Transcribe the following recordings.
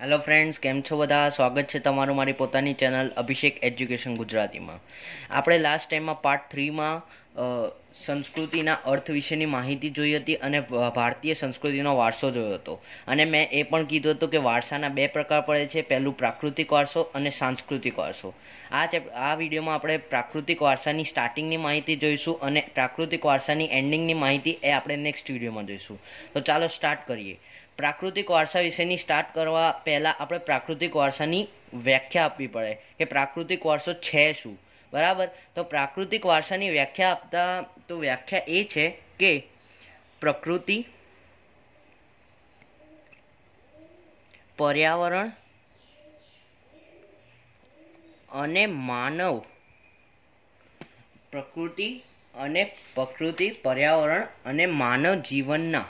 hello friends કેમ છો બધા સ્વાગત છે તમારું મારી પોતાની ચેનલ અભિષેક એજ્યુકેશન ગુજરાતીમાં આપણે લાસ્ટ ટાઈમમાં પાર્ટ થ્રીમાં સંસ્કૃતિના અર્થ વિશેની માહિતી જોઈ હતી અને ભારતીય સંસ્કૃતિનો વારસો જોયો હતો અને મેં એ પણ કીધું હતું કે વારસાના બે પ્રકાર પડે છે પહેલું પ્રાકૃતિક વારસો અને સાંસ્કૃતિક વારસો આ ચેપ આ વિડીયોમાં આપણે પ્રાકૃતિક વારસાની સ્ટાર્ટિંગની માહિતી જોઈશું અને પ્રાકૃતિક વારસાની એન્ડિંગની માહિતી એ આપણે નેક્સ્ટ વિડીયોમાં જોઈશું તો ચાલો સ્ટાર્ટ કરીએ પ્રાકૃતિક વારસા વિશેની સ્ટાર્ટ કરવા પહેલાં આપણે પ્રાકૃતિક વારસાની વ્યાખ્યા આપવી પડે કે પ્રાકૃતિક વારસો છે શું બરાબર તો પ્રાકૃતિક વારસાની વ્યાખ્યા આપતા તો વ્યાખ્યા એ છે કે પ્રકૃતિ પર્યાવરણ અને માનવ પ્રકૃતિ અને પ્રકૃતિ પર્યાવરણ અને માનવ જીવનના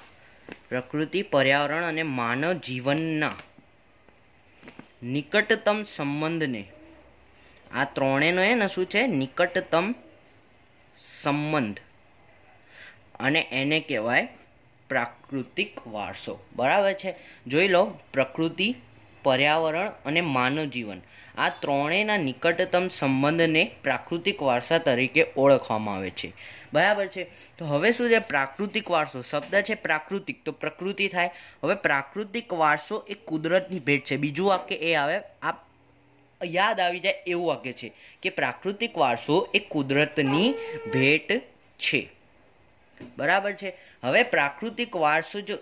પ્રકૃતિ પર્યાવરણ અને માનવ જીવનના નિકટતમ સંબંધને આ ત્રણેયનો એને શું છે નિકટતમ સંબંધ અને એને કહેવાય પ્રાકૃતિક વારસો બરાબર છે જોઈ લો પ્રકૃતિ પર્યાવરણ અને માનવ જીવન આ ત્રણેયના નિકટતમ સંબંધને પ્રાકૃતિક વારસા તરીકે ઓળખવામાં આવે છે બરાબર છે તો હવે શું છે પ્રાકૃતિક વારસો શબ્દ છે પ્રાકૃતિક તો પ્રકૃતિ થાય હવે પ્રાકૃતિક વારસો એ કુદરતની ભેટ છે બીજું વાક્ય એ આવે આ યાદ આવી જાય એવું વાક્ય છે કે પ્રાકૃતિક વારસો એ કુદરતની ભેટ છે બરાબર છે હવે પ્રાકૃતિક વારસો જો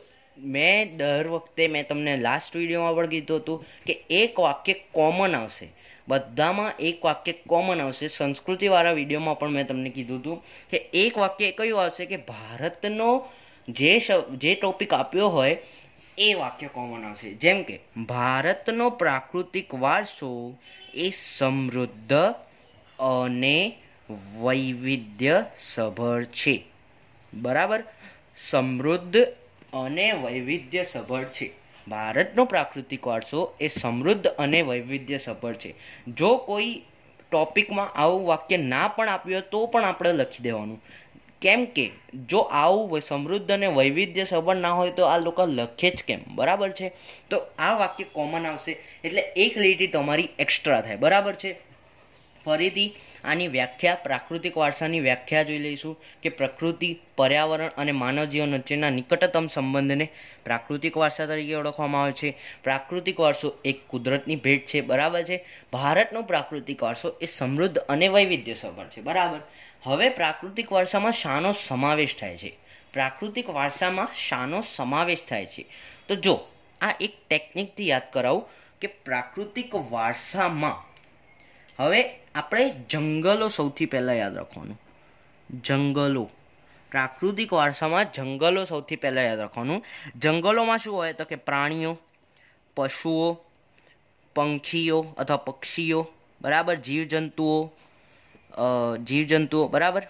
મેં દર વખતે મેં તમને લાસ્ટ વિડીયોમાં પણ કીધું હતું કે એક વાક્ય કોમન આવશે બધામાં એક વાક્ય કોમન આવશે સંસ્કૃતિવાળા વિડીયોમાં પણ મેં તમને કીધું હતું કે એક વાક્ય કયું આવશે કે ભારતનો જે જે ટોપિક આપ્યો હોય એ વાક્ય કોમન આવશે જેમ કે ભારતનો પ્રાકૃતિક વારસો એ સમૃદ્ધ અને વૈવિધ્યસભર છે બરાબર સમૃદ્ધ અને વૈવિધ્ય સભર છે ભારતનો પ્રાકૃતિક વારસો એ સમૃદ્ધ અને વૈવિધ્ય સભર છે જો કોઈ ટોપિકમાં આવું વાક્ય ના પણ આપ્યું હોય તો પણ આપણે લખી દેવાનું કેમ કે જો આવું સમૃદ્ધ અને વૈવિધ્ય સભર ના હોય તો આ લોકો લખે જ કેમ બરાબર છે તો આ વાક્ય કોમન આવશે એટલે એક લીટી તમારી એક્સ્ટ્રા થાય બરાબર છે ફરીથી આની વ્યાખ્યા પ્રાકૃતિક વારસાની વ્યાખ્યા જોઈ લઈશું કે પ્રકૃતિ પર્યાવરણ અને માનવ જીવન વચ્ચેના નિકટતમ સંબંધને પ્રાકૃતિક વારસા તરીકે ઓળખવામાં આવે છે પ્રાકૃતિક વારસો એક કુદરતની ભેટ છે બરાબર છે ભારતનો પ્રાકૃતિક વારસો એ સમૃદ્ધ અને વૈવિધ્યસભર છે બરાબર હવે પ્રાકૃતિક વારસામાં શાનો સમાવેશ થાય છે પ્રાકૃતિક વારસામાં શાનો સમાવેશ થાય છે તો જો આ એક ટેકનિકથી યાદ કરાવું કે પ્રાકૃતિક વારસામાં હવે આપણે જંગલો સૌથી પહેલાં યાદ રાખવાનું જંગલો પ્રાકૃતિક વારસામાં જંગલો સૌથી પહેલાં યાદ રાખવાનું જંગલોમાં શું હોય તો કે પ્રાણીઓ પશુઓ પંખીઓ અથવા પક્ષીઓ બરાબર જીવજંતુઓ જીવજંતુઓ બરાબર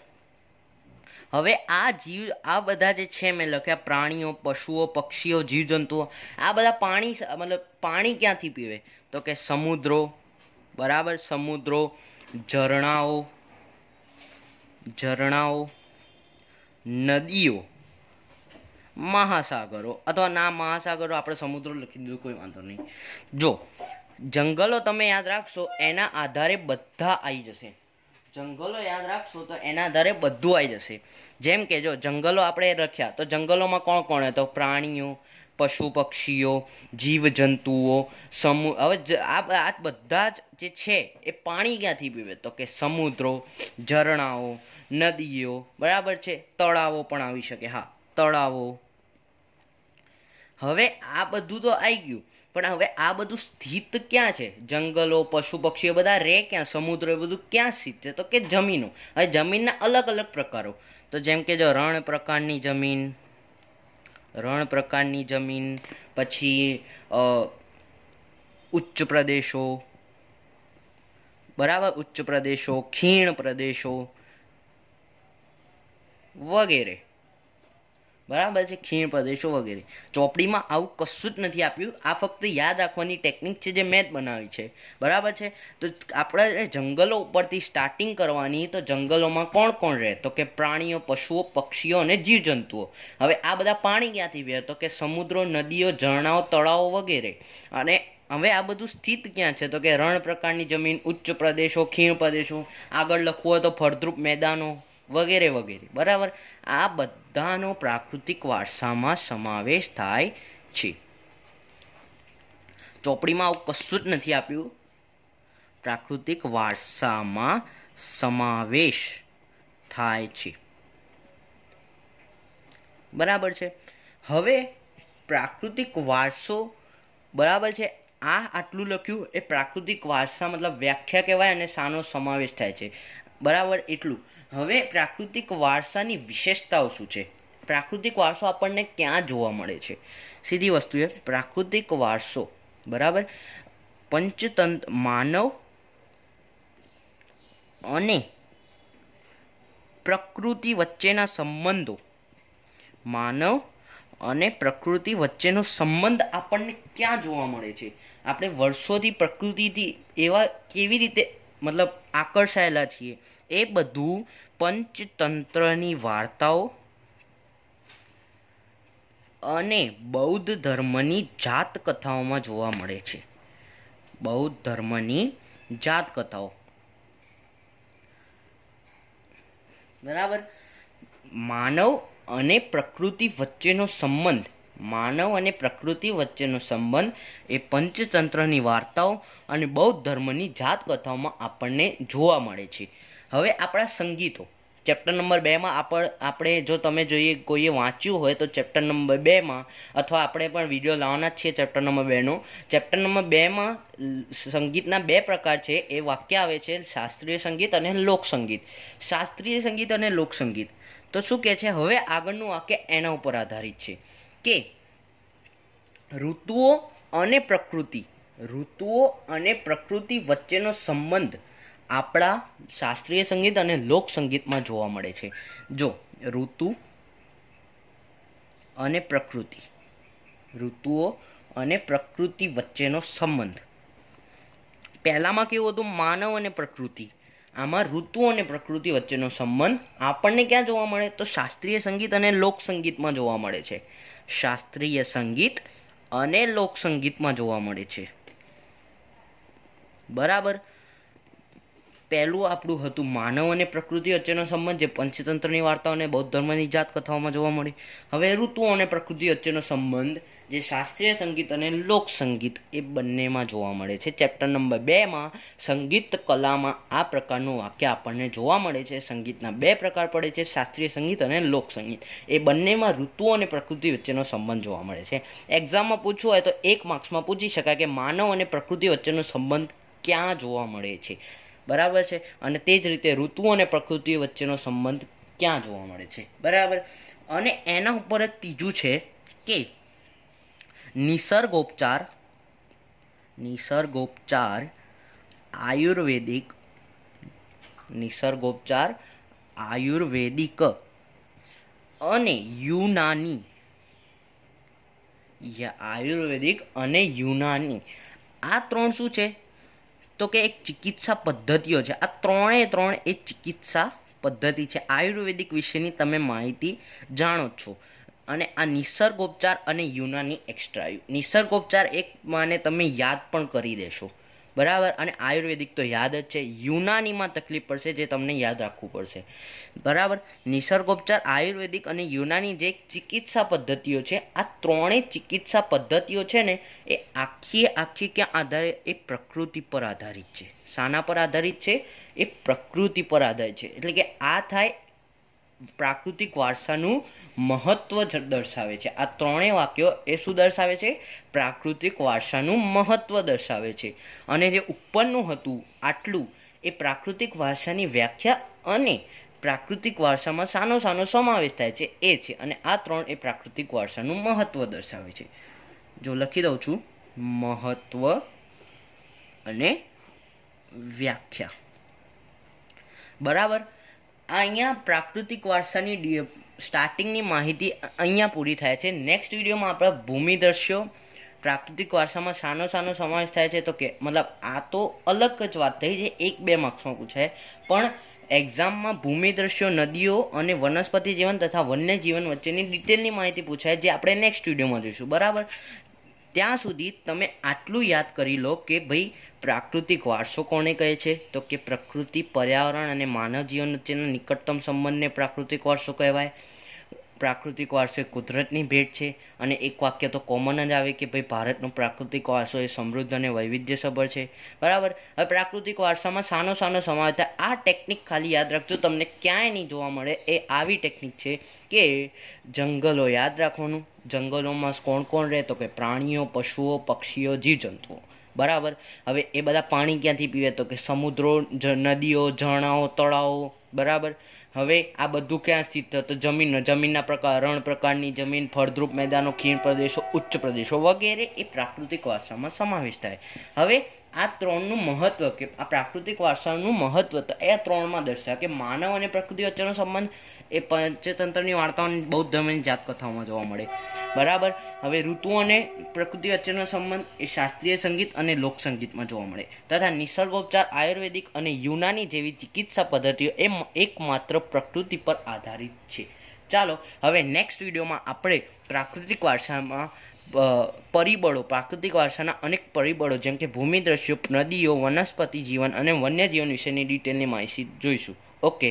હવે આ જીવ આ બધા જે છે મેં લખ્યા પ્રાણીઓ પશુઓ પક્ષીઓ જીવજંતુઓ આ બધા પાણી મતલબ પાણી ક્યાંથી પીવે તો કે સમુદ્રો બરાબર સમુદ્રો ઝરણાઓ ઝરણાઓ નદીઓ મહાસાગરો અથવા ના મહાસાગરો આપણે સમુદ્ર લખી દીધું કોઈ વાંધો નહીં જો જંગલો તમે યાદ રાખશો એના આધારે બધા આવી જશે જંગલો યાદ રાખશો તો એના આધારે બધું આવી જશે જેમ કે જો જંગલો આપણે રખ્યા તો જંગલોમાં કોણ કોણ હતો પ્રાણીઓ પશુ પક્ષીઓ જીવજંતુઓ સમુ હવે આ બધા જ જે છે એ પાણી ક્યાંથી પીવે તો કે સમુદ્રો ઝરણાઓ નદીઓ બરાબર છે તળાવો પણ આવી શકે હા તળાવો હવે આ બધું તો આવી ગયું પણ હવે આ બધું સ્થિત ક્યાં છે જંગલો પશુ પક્ષીઓ બધા રહે ક્યાં સમુદ્ર એ બધું ક્યાં સ્થિત છે તો કે જમીનો હવે જમીનના અલગ અલગ પ્રકારો તો જેમ કે જો રણ પ્રકારની જમીન રણ પ્રકારની જમીન પછી ઉચ્ચ પ્રદેશો બરાબર ઉચ્ચ પ્રદેશો ખીણ પ્રદેશો વગેરે બરાબર છે ખીણ પ્રદેશો વગેરે ચોપડીમાં આવું કશું જ નથી આપ્યું આ ફક્ત યાદ રાખવાની ટેકનિક છે જે મેં બનાવી છે બરાબર છે તો આપણે જંગલો ઉપરથી સ્ટાર્ટિંગ કરવાની તો જંગલોમાં કોણ કોણ રહે તો કે પ્રાણીઓ પશુઓ પક્ષીઓ અને જીવજંતુઓ હવે આ બધા પાણી ક્યાંથી વહે તો કે સમુદ્રો નદીઓ ઝરણાઓ તળાવો વગેરે અને હવે આ બધું સ્થિત ક્યાં છે તો કે રણ પ્રકારની જમીન ઉચ્ચ પ્રદેશો ખીણ પ્રદેશો આગળ લખવું હોય તો ફળદ્રુપ મેદાનો વગેરે વગેરે બરાબર આ બધાનો પ્રાકૃતિક વારસામાં સમાવેશ થાય છે ચોપડીમાં આવું કશું જ નથી આપ્યું પ્રાકૃતિક વારસામાં સમાવેશ થાય છે બરાબર છે હવે પ્રાકૃતિક વારસો બરાબર છે આ આટલું લખ્યું એ પ્રાકૃતિક વારસા મતલબ વ્યાખ્યા કહેવાય અને શાનો સમાવેશ થાય છે બરાબર એટલું હવે પ્રાકૃતિક વારસાની વિશેષતાઓ શું છે પ્રાકૃતિક વારસો આપણને ક્યાં જોવા મળે છે સીધી વસ્તુ એ પ્રાકૃતિક વારસો બરાબર પંચતંત્ર માનવ અને પ્રકૃતિ વચ્ચેના સંબંધો માનવ અને પ્રકૃતિ વચ્ચેનો સંબંધ આપણને ક્યાં જોવા મળે છે આપણે વર્ષોથી પ્રકૃતિથી એવા કેવી રીતે મતલબ આકર્ષાયેલા છીએ એ બધું પંચતંત્રની વાર્તાઓ અને બૌદ્ધ ધર્મની જાત કથાઓમાં જોવા મળે છે બૌદ્ધ ધર્મની જાત કથાઓ બરાબર માનવ અને પ્રકૃતિ વચ્ચેનો સંબંધ માનવ અને પ્રકૃતિ વચ્ચેનો સંબંધ એ પંચતંત્રની વાર્તાઓ અને બૌદ્ધ ધર્મની જાતકથાઓમાં આપણને જોવા મળે છે હવે આપણા સંગીતો ચેપ્ટર નંબર બેમાં આપણ આપણે જો તમે જોઈએ કોઈએ વાંચ્યું હોય તો ચેપ્ટર નંબર બેમાં અથવા આપણે પણ વિડીયો લાવવાના છીએ ચેપ્ટર નંબર બેનો ચેપ્ટર નંબર બેમાં સંગીતના બે પ્રકાર છે એ વાક્ય આવે છે શાસ્ત્રીય સંગીત અને લોકસંગીત શાસ્ત્રીય સંગીત અને લોકસંગીત તો શું કહે છે હવે આગળનું વાક્ય એના ઉપર આધારિત છે કે ઋતુઓ અને પ્રકૃતિ ઋતુઓ અને પ્રકૃતિ વચ્ચેનો સંબંધ આપણા શાસ્ત્રીય સંગીત અને લોક સંગીતમાં જોવા મળે છે જો ઋતુ અને પ્રકૃતિ ઋતુઓ અને પ્રકૃતિ વચ્ચેનો સંબંધ પહેલાંમાં કેવું હતું માનવ અને પ્રકૃતિ આમાં ઋતુઓ અને પ્રકૃતિ વચ્ચેનો સંબંધ આપણને ક્યાં જોવા મળે તો શાસ્ત્રીય સંગીત અને લોક સંગીતમાં જોવા મળે છે શાસ્ત્રીય સંગીત અને લોકસંગીતમાં જોવા મળે છે બરાબર પહેલું આપણું હતું માનવ અને પ્રકૃતિ વચ્ચેનો સંબંધ જે પંચતંત્રની વાર્તાઓ અને બૌદ્ધ ધર્મની જાત કથાઓમાં જોવા મળી હવે ઋતુઓ અને પ્રકૃતિ વચ્ચેનો સંબંધ જે શાસ્ત્રીય સંગીત અને લોક સંગીત એ બંનેમાં જોવા મળે છે ચેપ્ટર નંબર બેમાં સંગીત કલામાં આ પ્રકારનું વાક્ય આપણને જોવા મળે છે સંગીતના બે પ્રકાર પડે છે શાસ્ત્રીય સંગીત અને લોક સંગીત એ બંનેમાં ઋતુઓ અને પ્રકૃતિ વચ્ચેનો સંબંધ જોવા મળે છે એક્ઝામમાં પૂછવું હોય તો એક માર્ક્સમાં પૂછી શકાય કે માનવ અને પ્રકૃતિ વચ્ચેનો સંબંધ ક્યાં જોવા મળે છે બરાબર છે અને તે જ રીતે ઋતુઓ અને પ્રકૃતિ વચ્ચેનો સંબંધ ક્યાં જોવા મળે છે બરાબર અને એના ઉપર જ ત્રીજું છે કે નિસર્ગોપચાર નિસર્ગોપચાર આયુર્વેદિક નિસર્ગોપચાર આયુર્વેદિક અને યુનાની આયુર્વેદિક અને યુનાની આ ત્રણ શું છે તો કે એક ચિકિત્સા પદ્ધતિઓ છે આ ત્રણે ત્રણ એક ચિકિત્સા પદ્ધતિ છે આયુર્વેદિક વિશેની તમે માહિતી જાણો છો અને આ નિસર્ગોપચાર અને યુનાની એક્સ્ટ્રાયુ નિસર્ગોપચાર એક માને તમે યાદ પણ કરી દેશો બરાબર અને આયુર્વેદિક તો યાદ જ છે યુનાનીમાં તકલીફ પડશે જે તમને યાદ રાખવું પડશે બરાબર નિસર્ગોપચાર આયુર્વેદિક અને યુનાની જે ચિકિત્સા પદ્ધતિઓ છે આ ત્રણેય ચિકિત્સા પદ્ધતિઓ છે ને એ આખી આખી ક્યાં આધારે એ પ્રકૃતિ પર આધારિત છે શાના પર આધારિત છે એ પ્રકૃતિ પર આધારિત છે એટલે કે આ થાય પ્રાકૃતિક વારસાનું મહત્ત્વ દર્શાવે છે આ ત્રણેય વાક્યો એ શું દર્શાવે છે પ્રાકૃતિક વારસાનું મહત્ત્વ દર્શાવે છે અને જે ઉપરનું હતું આટલું એ પ્રાકૃતિક વારસાની વ્યાખ્યા અને પ્રાકૃતિક વારસામાં સાનો સાનો સમાવેશ થાય છે એ છે અને આ ત્રણ એ પ્રાકૃતિક વારસાનું મહત્ત્વ દર્શાવે છે જો લખી દઉં છું મહત્ત્વ અને વ્યાખ્યા બરાબર અહીંયા પ્રાકૃતિક વારસાની સ્ટાર્ટિંગની માહિતી અહીંયા પૂરી થાય છે નેક્સ્ટ વિડીયોમાં આપણે ભૂમિ દ્રશ્યો પ્રાકૃતિક વારસામાં સાનો સાનો સમાવેશ થાય છે તો કે મતલબ આ તો અલગ જ વાત થઈ જે એક બે માર્ક્સમાં પૂછાય પણ એક્ઝામમાં ભૂમિ દ્રશ્યો નદીઓ અને વનસ્પતિ જીવન તથા વન્ય જીવન વચ્ચેની ડિટેલની માહિતી પૂછાય જે આપણે નેક્સ્ટ સ્ટુડિયોમાં જોઈશું બરાબર ત્યાં સુધી તમે આટલું યાદ કરી લો કે ભાઈ પ્રાકૃતિક વારસો કોને કહે છે તો કે પ્રકૃતિ પર્યાવરણ અને માનવ જીવન વચ્ચેના નિકટતમ સંબંધને પ્રાકૃતિક વારસો કહેવાય પ્રાકૃતિક વારસો એ કુદરતની ભેટ છે અને એક વાક્ય તો કોમન જ આવે કે ભાઈ ભારતનો પ્રાકૃતિક વારસો એ સમૃદ્ધ અને વૈવિધ્યસભર છે બરાબર હવે પ્રાકૃતિક વારસામાં સાનો સાનો સમાવેશ થાય આ ટેકનિક ખાલી યાદ રાખજો તમને ક્યાંય નહીં જોવા મળે એ આવી ટેકનિક છે કે જંગલો યાદ રાખવાનું જંગલોમાં કોણ કોણ રહે તો કે પ્રાણીઓ પશુઓ પક્ષીઓ જીવજંતુઓ બરાબર હવે એ બધા પાણી ક્યાંથી પીવે તો કે સમુદ્રો નદીઓ ઝરણાઓ તળાવો બરાબર હવે આ બધું ક્યાં સ્થિત તો જમીન જમીનના પ્રકાર રણ પ્રકારની જમીન ફળદ્રુપ મેદાનો ખીણ પ્રદેશો ઉચ્ચ પ્રદેશો વગેરે એ પ્રાકૃતિક વારસામાં સમાવેશ થાય હવે આ ત્રણનું મહત્વ કે આ પ્રાકૃતિક વારસાનું મહત્વ તો એ ત્રણમાં દર્શાવે કે માનવ અને પ્રકૃતિ વચ્ચેનો સંબંધ એ પંચતંત્રની વાર્તાઓની બૌદ્ધ ધર્મની કથાઓમાં જોવા મળે બરાબર હવે ઋતુ અને પ્રકૃતિ વચ્ચેનો સંબંધ એ શાસ્ત્રીય સંગીત અને લોકસંગીતમાં જોવા મળે તથા નિસર્ગોપચાર આયુર્વેદિક અને યુનાની જેવી ચિકિત્સા પદ્ધતિઓ એ એકમાત્ર પ્રકૃતિ પર આધારિત છે ચાલો હવે નેક્સ્ટ વિડીયોમાં આપણે પ્રાકૃતિક વારસામાં પરિબળો પ્રાકૃતિક વારસાના અનેક પરિબળો જેમ કે ભૂમિ દ્રશ્યો નદીઓ વનસ્પતિ જીવન અને વન્યજીવન વિશેની ડિટેલની માહિતી જોઈશું ઓકે